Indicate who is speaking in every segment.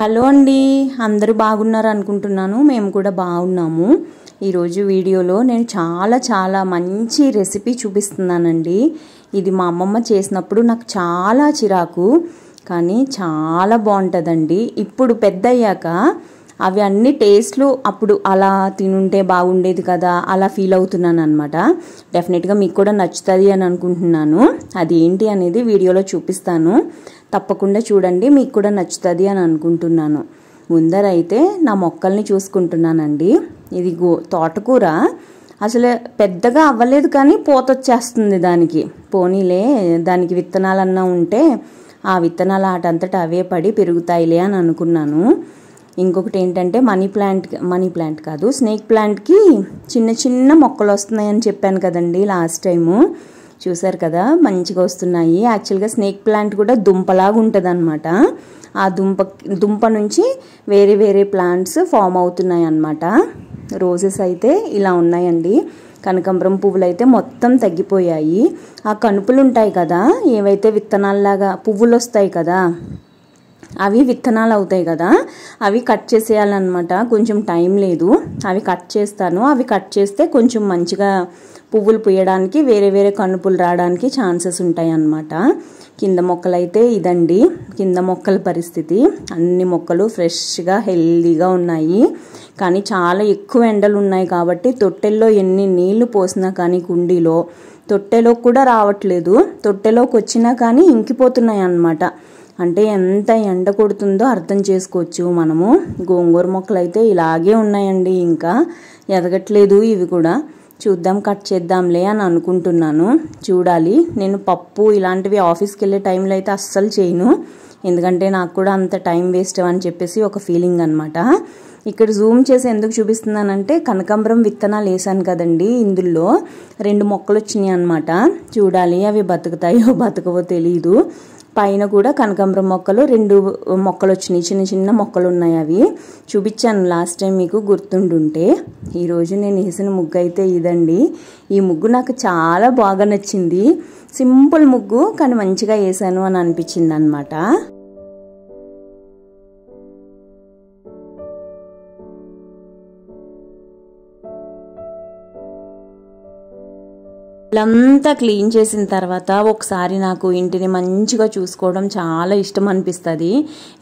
Speaker 1: hello అండి అందరూ బాగున్నారు అనుకుంటున్నాను మేము కూడా బాగున్నాము ఈరోజు వీడియోలో నేను చాలా చాలా మంచి రెసిపీ చూపిస్తున్నానండి ఇది మా అమ్మమ్మ చేసినప్పుడు నాకు చాలా చిరాకు కానీ చాలా బాగుంటుందండి ఇప్పుడు పెద్ద అయ్యాక అవి అన్ని టేస్ట్లు అప్పుడు అలా తినుంటే బాగుండేది కదా అలా ఫీల్ అవుతున్నాను అనమాట డెఫినెట్గా మీకు కూడా నచ్చుతుంది అని అనుకుంటున్నాను అది ఏంటి అనేది వీడియోలో చూపిస్తాను తప్పకుండా చూడండి మీకు కూడా నచ్చుతుంది అని అనుకుంటున్నాను ముందరైతే నా మొక్కల్ని చూసుకుంటున్నానండి ఇది గో తోటకూర అసలు పెద్దగా అవ్వలేదు కానీ పూత వచ్చేస్తుంది దానికి పోనీలే దానికి విత్తనాలన్నా ఉంటే ఆ విత్తనాలు అటంతటా అవే పడి పెరుగుతాయిలే అని అనుకున్నాను ఇంకొకటి ఏంటంటే మనీ ప్లాంట్ మనీ ప్లాంట్ కాదు స్నేక్ ప్లాంట్కి చిన్న చిన్న మొక్కలు వస్తున్నాయని చెప్పాను కదండి లాస్ట్ టైము చూసారు కదా మంచిగా వస్తున్నాయి యాక్చువల్గా స్నేక్ ప్లాంట్ కూడా దుంపలాగా ఉంటుంది అనమాట ఆ దుంప దుంప నుంచి వేరే వేరే ప్లాంట్స్ ఫామ్ అవుతున్నాయి అన్నమాట రోజెస్ అయితే ఇలా ఉన్నాయండి కనకంబరం పువ్వులు అయితే మొత్తం తగ్గిపోయాయి ఆ కనుపులు ఉంటాయి కదా ఏవైతే విత్తనాల్లాగా పువ్వులు వస్తాయి కదా అవి విత్తనాలు అవుతాయి కదా అవి కట్ చేసేయాలన్నమాట కొంచెం టైం లేదు అవి కట్ చేస్తాను అవి కట్ చేస్తే కొంచెం మంచిగా పువ్వులు పూయడానికి వేరే వేరే కనుపులు రావడానికి ఛాన్సెస్ ఉంటాయి అన్నమాట కింద మొక్కలైతే ఇదండి కింద మొక్కల పరిస్థితి అన్ని మొక్కలు ఫ్రెష్గా హెల్దీగా ఉన్నాయి కానీ చాలా ఎక్కువ ఎండలు ఉన్నాయి కాబట్టి తొట్టెల్లో ఎన్ని నీళ్లు పోసినా కానీ కుండీలో తొట్టెలోకి కూడా రావట్లేదు తొట్టెలోకి వచ్చినా కానీ ఇంకిపోతున్నాయి అన్నమాట అంటే ఎంత ఎండ కొడుతుందో అర్థం చేసుకోవచ్చు మనము గోంగూర మొక్కలు అయితే ఇలాగే ఉన్నాయండి ఇంకా ఎదగట్లేదు ఇవి కూడా చూద్దాం కట్ చేద్దాంలే అని అనుకుంటున్నాను చూడాలి నేను పప్పు ఇలాంటివి ఆఫీస్కి వెళ్ళే టైంలో అయితే అస్సలు చేయను ఎందుకంటే నాకు కూడా అంత టైం వేస్ట్ అని చెప్పేసి ఒక ఫీలింగ్ అనమాట ఇక్కడ జూమ్ చేసి ఎందుకు చూపిస్తున్నానంటే కనకాంబరం విత్తనాలు వేసాను కదండి ఇందులో రెండు మొక్కలు వచ్చినాయి అనమాట చూడాలి అవి బతుకుతాయో బతకవో తెలీదు పైన కూడా కనకాంబరం మొక్కలు రెండు మొక్కలు వచ్చినాయి చిన్న చిన్న మొక్కలు ఉన్నాయి అవి చూపించాను లాస్ట్ టైం మీకు గుర్తుండుంటే ఈరోజు నేను వేసిన ముగ్గు అయితే ఇదండి ఈ ముగ్గు నాకు చాలా బాగా నచ్చింది సింపుల్ ముగ్గు కానీ మంచిగా వేసాను అని అనిపించింది అనమాట అంతా క్లీన్ చేసిన తర్వాత ఒకసారి నాకు ఇంటిని మంచిగా చూసుకోవడం చాలా ఇష్టం అనిపిస్తుంది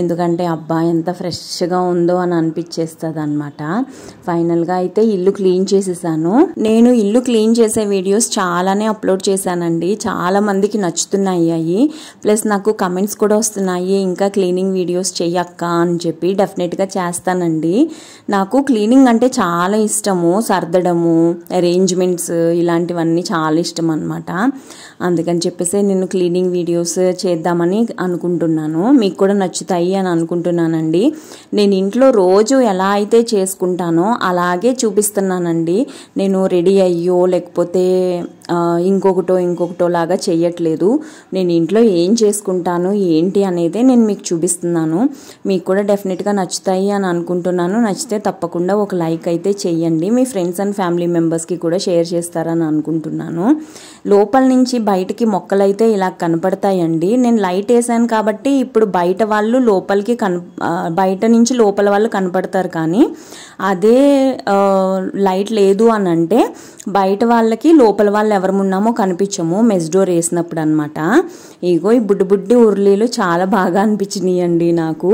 Speaker 1: ఎందుకంటే అబ్బా ఎంత ఫ్రెష్గా ఉందో అని అనిపించేస్తుంది అనమాట ఫైనల్గా అయితే ఇల్లు క్లీన్ చేసేసాను నేను ఇల్లు క్లీన్ చేసే వీడియోస్ చాలానే అప్లోడ్ చేశానండి చాలా మందికి నచ్చుతున్నాయి అవి ప్లస్ నాకు కమెంట్స్ కూడా వస్తున్నాయి ఇంకా క్లీనింగ్ వీడియోస్ చెయ్యక్క అని చెప్పి డెఫినెట్గా చేస్తానండి నాకు క్లీనింగ్ అంటే చాలా ఇష్టము సర్దడము అరేంజ్మెంట్స్ ఇలాంటివన్నీ చాలా చాలా ఇష్టం అనమాట అందుకని చెప్పేసి నేను క్లీనింగ్ వీడియోస్ చేద్దామని అనుకుంటున్నాను మీకు కూడా నచ్చుతాయి అని అనుకుంటున్నానండి నేను ఇంట్లో రోజు ఎలా అయితే చేసుకుంటానో అలాగే చూపిస్తున్నానండి నేను రెడీ అయ్యో లేకపోతే ఇంకొకటో ఇంకొకటో లాగా చేయట్లేదు నేను ఇంట్లో ఏం చేసుకుంటాను ఏంటి అనేది నేను మీకు చూపిస్తున్నాను మీకు కూడా డెఫినెట్గా నచ్చుతాయి అని అనుకుంటున్నాను నచ్చితే తప్పకుండా ఒక లైక్ అయితే చేయండి మీ ఫ్రెండ్స్ అండ్ ఫ్యామిలీ మెంబర్స్కి కూడా షేర్ చేస్తారని అనుకుంటున్నాను లోపల నుంచి బయటికి మొక్కలైతే ఇలా కనపడతాయండి నేను లైట్ వేసాను కాబట్టి ఇప్పుడు బయట వాళ్ళు లోపలికి కన్ బయట నుంచి లోపల వాళ్ళు కనపడతారు కానీ అదే లైట్ లేదు అని అంటే బయట వాళ్ళకి లోపల వాళ్ళు ఎవరు ఉన్నామో కనిపించము మెజ్డోర్ వేసినప్పుడు అనమాట ఇగో ఈ బుడ్డి బుడ్డి ఉర్లీలు చాలా బాగా అనిపించినాయి అండి నాకు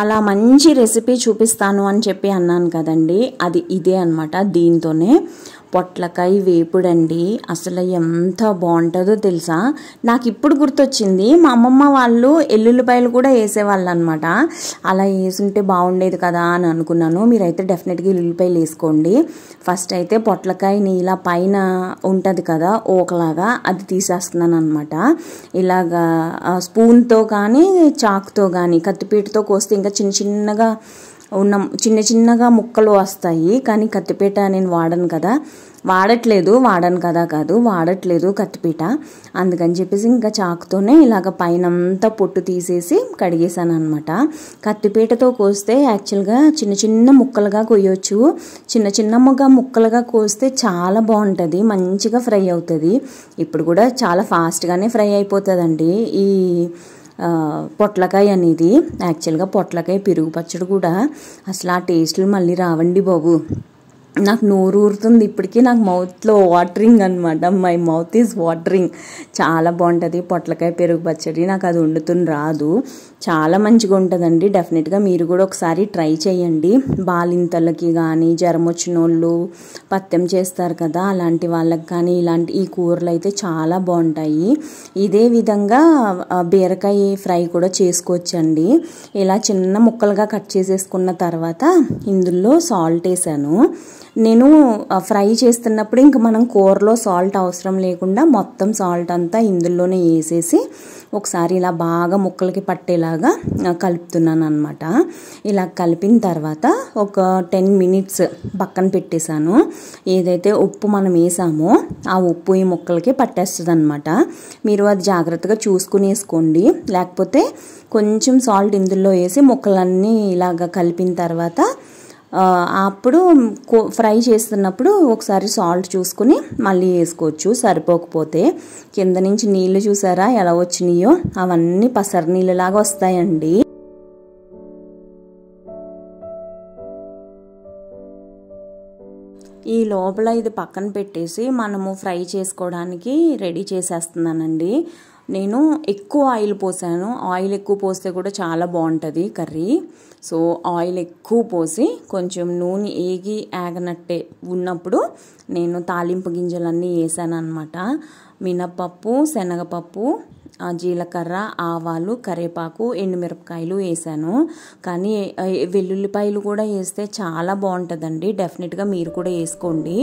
Speaker 1: అలా మంచి రెసిపీ చూపిస్తాను అని చెప్పి అన్నాను కదండి అది ఇదే అనమాట దీంతోనే పొట్లకాయ వేపుడండి అసలు ఎంత బాగుంటుందో తెలుసా నాకు ఇప్పుడు గుర్తొచ్చింది మా అమ్మమ్మ వాళ్ళు ఎల్లుల్లిపాయలు కూడా వేసేవాళ్ళు అనమాట అలా వేసుంటే బాగుండేది కదా అని అనుకున్నాను మీరైతే డెఫినెట్గా ఎల్లుల్లిపాయలు వేసుకోండి ఫస్ట్ అయితే పొట్లకాయని ఇలా పైన ఉంటుంది కదా ఓకలాగా అది తీసేస్తున్నాను అనమాట ఇలాగా స్పూన్తో కానీ చాక్తో కానీ కత్తిపీటతో కోస్తే ఇంకా చిన్న చిన్నగా ఉన్న చిన్న చిన్నగా ముక్కలు వస్తాయి కానీ కత్తిపీట నేను వాడను కదా వాడట్లేదు వాడను కదా కాదు వాడట్లేదు కత్తిపీట అందుకని చెప్పేసి ఇంకా చాకుతోనే ఇలాగ పైన అంతా పొట్టు తీసేసి కడిగేశాను అనమాట కత్తిపీటతో కోస్తే యాక్చువల్గా చిన్న చిన్న ముక్కలుగా కొయ్యొచ్చు చిన్న చిన్నగా ముక్కలుగా కోస్తే చాలా బాగుంటుంది మంచిగా ఫ్రై అవుతుంది ఇప్పుడు కూడా చాలా ఫాస్ట్గానే ఫ్రై అయిపోతుందండి ఈ పొట్లకాయ అనేది యాక్చువల్గా పొట్లకాయ పెరుగు పచ్చడి కూడా అసలు ఆ టేస్ట్లు మళ్ళీ రావండి బాబు నాకు నోరు ఊరుతుంది ఇప్పటికీ నాకు మౌత్లో వాటరింగ్ అనమాట మై మౌత్ ఈజ్ వాటరింగ్ చాలా బాగుంటుంది పొట్లకాయ పెరుగు పచ్చడి నాకు అది వండుతుని రాదు చాలా మంచిగా ఉంటుందండి డెఫినెట్గా మీరు కూడా ఒకసారి ట్రై చేయండి బాలింతలకి కానీ జ్వరం వచ్చిన వాళ్ళు పత్యం చేస్తారు కదా అలాంటి వాళ్ళకి కానీ ఇలాంటి ఈ కూరలు అయితే చాలా బాగుంటాయి ఇదే విధంగా బీరకాయ ఫ్రై కూడా చేసుకోవచ్చండి ఇలా చిన్న ముక్కలుగా కట్ చేసేసుకున్న తర్వాత ఇందులో సాల్ట్ వేసాను నేను ఫ్రై చేస్తున్నప్పుడు ఇంక మనం కూరలో సాల్ట్ అవసరం లేకుండా మొత్తం సాల్ట్ అంతా ఇందులోనే వేసేసి ఒకసారి ఇలా బాగా ముక్కలకి పట్టేలాగా కలుపుతున్నాను అనమాట ఇలా కలిపిన తర్వాత ఒక టెన్ మినిట్స్ పక్కన పెట్టేశాను ఏదైతే ఉప్పు మనం వేసామో ఆ ఉప్పు ఈ ముక్కలకి పట్టేస్తుంది అనమాట మీరు అది జాగ్రత్తగా చూసుకుని వేసుకోండి లేకపోతే కొంచెం సాల్ట్ ఇందులో వేసి ముక్కలన్నీ ఇలాగ కలిపిన తర్వాత అప్పుడు ఫ్రై చేస్తున్నప్పుడు ఒకసారి సాల్ట్ చూసుకుని మళ్ళీ వేసుకోవచ్చు సరిపోకపోతే కింద నుంచి నీళ్ళు చూసారా ఎలా వచ్చినాయో అవన్నీ పసర నీళ్ళలాగా వస్తాయండి ఈ లోపల ఇది పక్కన పెట్టేసి మనము ఫ్రై చేసుకోవడానికి రెడీ చేసేస్తున్నానండి నేను ఎక్కువ ఆయిల్ పోసాను ఆయిల్ ఎక్కువ పోస్తే కూడా చాలా బాగుంటుంది కర్రీ సో ఆయిల్ ఎక్కువ పోసి కొంచెం నూనె ఏగి ఏగనట్టే ఉన్నప్పుడు నేను తాలింపు గింజలన్నీ వేసాను అనమాట మినప్పప్పు శనగపప్పు జీలకర్ర ఆవాలు కరివేపాకు ఎండుమిరపకాయలు వేసాను కానీ వెల్లుల్లిపాయలు కూడా వేస్తే చాలా బాగుంటుందండి డెఫినెట్గా మీరు కూడా వేసుకోండి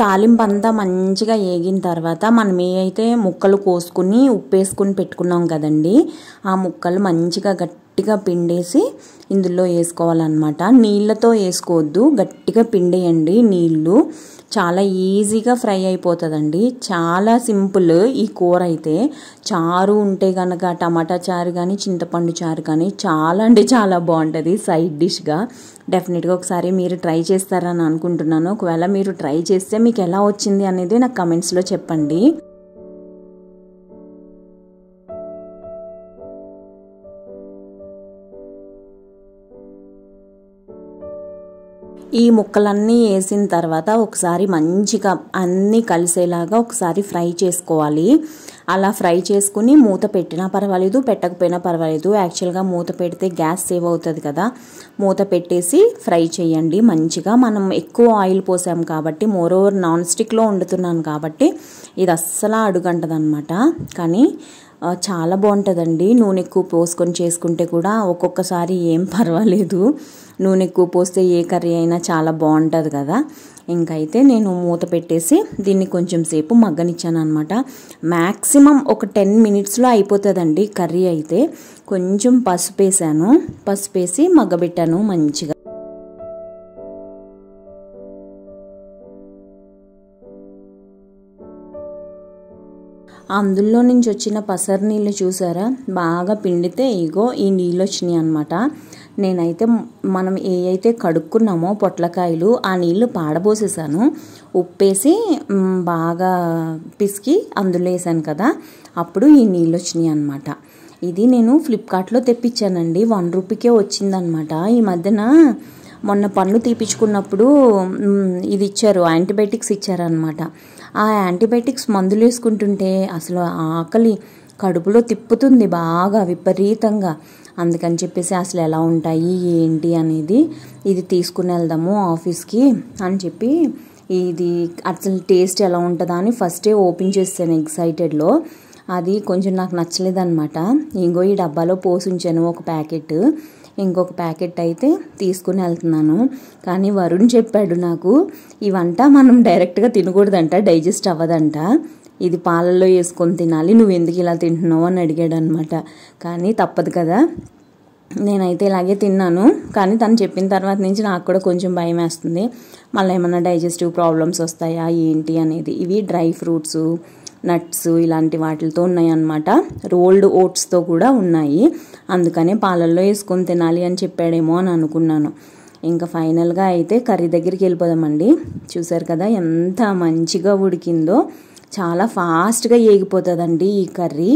Speaker 1: తాలింపు అంతా మంచిగా ఏగిన తర్వాత మనం అయితే ముక్కలు కోసుకుని ఉప్పేసుకుని పెట్టుకున్నాం కదండి ఆ ముక్కలు మంచిగా గట్టిగా పిండేసి ఇందులో వేసుకోవాలన్నమాట నీళ్ళతో వేసుకోవద్దు గట్టిగా పిండేయండి నీళ్ళు చాలా ఈజీగా ఫ్రై అయిపోతుందండి చాలా సింపుల్ ఈ కూర అయితే చారు ఉంటే కనుక టమాటా చారు కానీ చింతపండు చారు కానీ చాలా అంటే చాలా బాగుంటుంది సైడ్ డిష్గా డెఫినెట్గా ఒకసారి మీరు ట్రై చేస్తారని అనుకుంటున్నాను ఒకవేళ మీరు ట్రై చేస్తే మీకు ఎలా వచ్చింది అనేది నాకు కమెంట్స్లో చెప్పండి ఈ ముక్కలన్నీ వేసిన తర్వాత ఒకసారి మంచిగా అన్నీ కలిసేలాగా ఒకసారి ఫ్రై చేసుకోవాలి అలా ఫ్రై చేసుకుని మూత పెట్టినా పర్వాలేదు పెట్టకపోయినా పర్వాలేదు యాక్చువల్గా మూత పెడితే గ్యాస్ సేవ్ అవుతుంది కదా మూత పెట్టేసి ఫ్రై చేయండి మంచిగా మనం ఎక్కువ ఆయిల్ పోసాం కాబట్టి మోర్ ఓవర్ నాన్ స్టిక్లో వండుతున్నాను కాబట్టి ఇది అస్సలు అడుగంటదనమాట కానీ చాలా బాగుంటుందండి నూనె ఎక్కువ పోసుకొని చేసుకుంటే కూడా ఒక్కొక్కసారి ఏం పర్వాలేదు నూనె ఎక్కువ పోస్తే ఏ కర్రీ అయినా చాలా బాగుంటుంది కదా ఇంకైతే నేను మూత పెట్టేసి దీన్ని కొంచెం సేపు మగ్గనిచ్చాను అనమాట మ్యాక్సిమం ఒక టెన్ మినిట్స్లో అయిపోతుందండి కర్రీ అయితే కొంచెం పసుపు వేసాను పసుపు వేసి మగ్గబెట్టాను మంచిగా అందులో నుంచి వచ్చిన పసరు నీళ్ళు చూసారా బాగా పిండితే ఇగో ఈ నీళ్ళు వచ్చినాయి అనమాట నేనైతే మనం అయితే కడుక్కున్నామో పొట్లకాయలు ఆ నీళ్ళు పాడబోసేసాను ఉప్పేసి బాగా పిసికి అందులో వేసాను కదా అప్పుడు ఈ నీళ్ళు వచ్చినాయి అనమాట ఇది నేను ఫ్లిప్కార్ట్లో తెప్పించానండి వన్ రూపీకే వచ్చిందనమాట ఈ మధ్యన మొన్న పన్ను తీపించుకున్నప్పుడు ఇది ఇచ్చారు యాంటీబయాటిక్స్ ఇచ్చారనమాట ఆ యాంటీబయాటిక్స్ మందులు వేసుకుంటుంటే అసలు ఆకలి కడుపులో తిప్పుతుంది బాగా విపరీతంగా అందుకని చెప్పేసి అసలు ఎలా ఉంటాయి ఏంటి అనేది ఇది తీసుకుని వెళ్దాము ఆఫీస్కి అని చెప్పి ఇది అసలు టేస్ట్ ఎలా ఉంటుందా అని ఫస్టే ఓపెన్ చేస్తాను ఎక్సైటెడ్లో అది కొంచెం నాకు నచ్చలేదన్నమాట ఇంకో ఈ డబ్బాలో పోసి ఉంచాను ఒక ప్యాకెట్ ఇంకొక ప్యాకెట్ అయితే తీసుకుని వెళ్తున్నాను కానీ వరుణ్ చెప్పాడు నాకు వంట మనం డైరెక్ట్గా తినకూడదంట డైజెస్ట్ అవ్వదంట ఇది పాలల్లో వేసుకొని తినాలి నువ్వు ఎందుకు ఇలా తింటున్నావు అని అడిగాడు అనమాట కానీ తప్పదు కదా నేనైతే ఇలాగే తిన్నాను కానీ తను చెప్పిన తర్వాత నుంచి నాకు కూడా కొంచెం భయం వేస్తుంది మళ్ళీ ఏమైనా డైజెస్టివ్ ప్రాబ్లమ్స్ వస్తాయా ఏంటి అనేది ఇవి డ్రై ఫ్రూట్స్ నట్స్ ఇలాంటి వాటితో ఉన్నాయన్నమాట రోల్డ్ ఓట్స్తో కూడా ఉన్నాయి అందుకనే పాలల్లో వేసుకొని తినాలి అని చెప్పాడేమో అని అనుకున్నాను ఇంకా ఫైనల్గా అయితే కర్రీ దగ్గరికి వెళ్ళిపోదామండి చూసారు కదా ఎంత మంచిగా ఉడికిందో చాలా ఫాస్ట్గా ఏగిపోతుందండి ఈ కర్రీ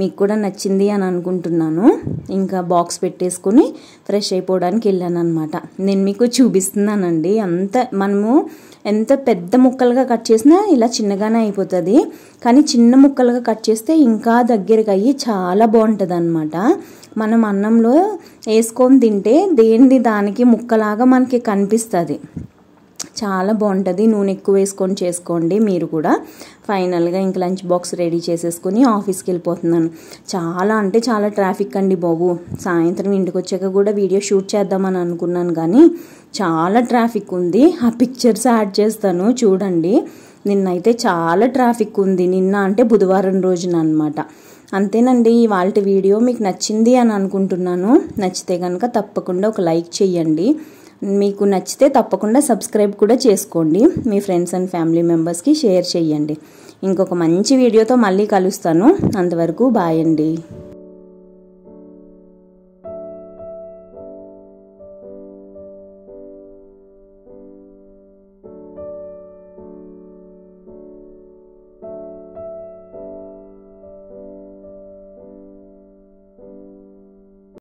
Speaker 1: మీకు కూడా నచ్చింది అని అనుకుంటున్నాను ఇంకా బాక్స్ పెట్టేసుకుని ఫ్రెష్ అయిపోవడానికి వెళ్ళాను అనమాట నేను మీకు చూపిస్తున్నానండి అంత మనము ఎంత పెద్ద ముక్కలుగా కట్ చేసినా ఇలా చిన్నగానే అయిపోతుంది కానీ చిన్న ముక్కలుగా కట్ చేస్తే ఇంకా దగ్గరకు అయ్యి చాలా బాగుంటుంది అనమాట మనం అన్నంలో వేసుకొని తింటే దేనిది దానికి ముక్కలాగా మనకి కనిపిస్తుంది చాలా బాగుంటుంది నూనె ఎక్కువ వేసుకొని చేసుకోండి మీరు కూడా ఫైనల్గా ఇంక లంచ్ బాక్స్ రెడీ చేసేసుకొని ఆఫీస్కి వెళ్ళిపోతున్నాను చాలా అంటే చాలా ట్రాఫిక్ అండి బాబు సాయంత్రం ఇంటికి వచ్చాక కూడా వీడియో షూట్ చేద్దామని అనుకున్నాను కానీ చాలా ట్రాఫిక్ ఉంది ఆ పిక్చర్స్ యాడ్ చేస్తాను చూడండి నిన్నైతే చాలా ట్రాఫిక్ ఉంది నిన్న అంటే బుధవారం రోజున అనమాట అంతేనండి ఇవాళ వీడియో మీకు నచ్చింది అని అనుకుంటున్నాను నచ్చితే కనుక తప్పకుండా ఒక లైక్ చేయండి మీకు నచ్చితే తప్పకుండా సబ్స్క్రైబ్ కూడా చేసుకోండి మీ ఫ్రెండ్స్ అండ్ ఫ్యామిలీ మెంబర్స్కి షేర్ చేయండి ఇంకొక మంచి వీడియోతో మళ్ళీ కలుస్తాను అంతవరకు బాయ్ అండి